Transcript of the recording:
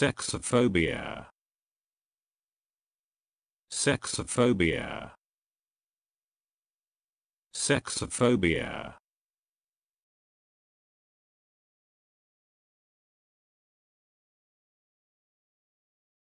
Sexophobia. Sexophobia. Sexophobia.